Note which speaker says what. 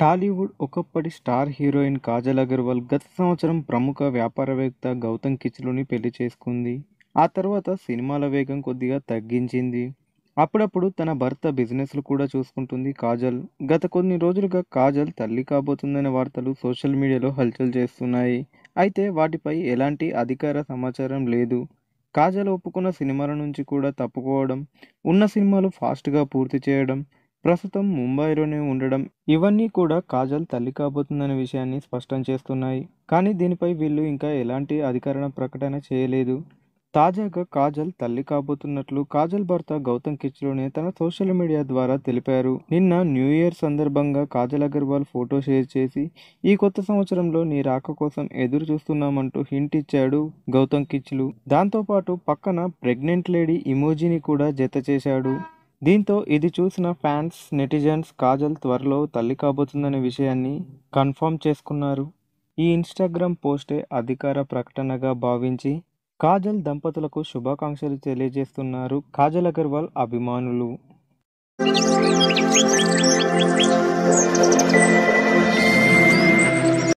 Speaker 1: టాలీవుడ్ ఒకప్పటి star heroine Kajal Agarwal గత సంవత్సరం ప్రముఖ వ్యాపారవేత్త గౌతమ్ కిచ్లోని పెళ్లి చేసుకుంది ఆ తర్వాత సినిమాల వేగం కొద్దిగా తగ్గించింది అప్పుడప్పుడు తన భర్త బిజినెస్లు కూడా చూసుకుంటుంది కాజల్ గత కొన్ని రోజులుగా కాజల్ తల్లి కాబోతుందనే వార్తలు సోషల్ మీడియాలో హల్చల్ చేస్తున్నాయి అయితే వాటిపై ఎలాంటి అధికార సమాచారం లేదు కాజల్ ఒప్పుకున్న సినిమాల నుంచి కూడా తప్పుకోవడం ఉన్న సినిమాలు ఫాస్ట్గా పూర్తి చేయడం ప్రస్తుతం ముంబైలోనే ఉండడం ఇవన్నీ కూడా కాజల్ తల్లి కాబోతుందనే విషయాన్ని స్పష్టం చేస్తున్నాయి కానీ దీనిపై వీళ్ళు ఇంకా ఎలాంటి అధికారణ ప్రకటన చేయలేదు తాజాగా కాజల్ తల్లి కాబోతున్నట్లు కాజల్ భర్త గౌతమ్ కిచ్లోనే తన సోషల్ మీడియా ద్వారా తెలిపారు నిన్న న్యూ ఇయర్ సందర్భంగా కాజల్ అగర్వాల్ ఫోటో షేర్ చేసి ఈ కొత్త సంవత్సరంలో నీ రాక కోసం ఎదురు చూస్తున్నామంటూ హింట్ ఇచ్చాడు గౌతమ్ కిచ్లు దాంతోపాటు పక్కన ప్రెగ్నెంట్ లేడీ ఇమోజీని కూడా జత చేశాడు దీంతో ఇది చూసిన ఫ్యాన్స్ నెటిజన్స్ కాజల్ త్వరలో తల్లి కాబోతుందనే విషయాన్ని కన్ఫర్మ్ చేసుకున్నారు ఈ ఇన్స్టాగ్రామ్ పోస్టే అధికార ప్రకటనగా భావించి కాజల్ దంపతులకు శుభాకాంక్షలు తెలియజేస్తున్నారు కాజల్ అగర్వాల్ అభిమానులు